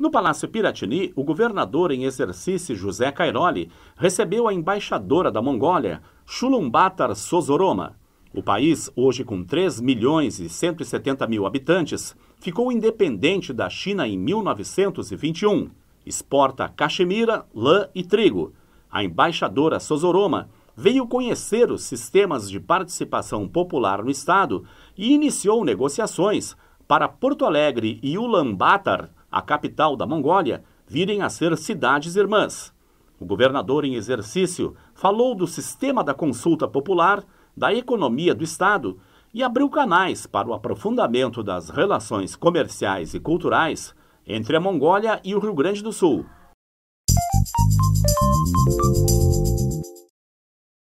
No Palácio Piratini, o governador em exercício José Cairoli recebeu a embaixadora da Mongólia, Chulumbatar Sozoroma. O país, hoje com 3 milhões e 170 mil habitantes, ficou independente da China em 1921. Exporta caxemira, lã e trigo. A embaixadora Sozoroma veio conhecer os sistemas de participação popular no Estado e iniciou negociações para Porto Alegre e Ulaanbaatar, a capital da Mongólia, virem a ser cidades irmãs. O governador em exercício falou do sistema da consulta popular, da economia do Estado e abriu canais para o aprofundamento das relações comerciais e culturais entre a Mongólia e o Rio Grande do Sul.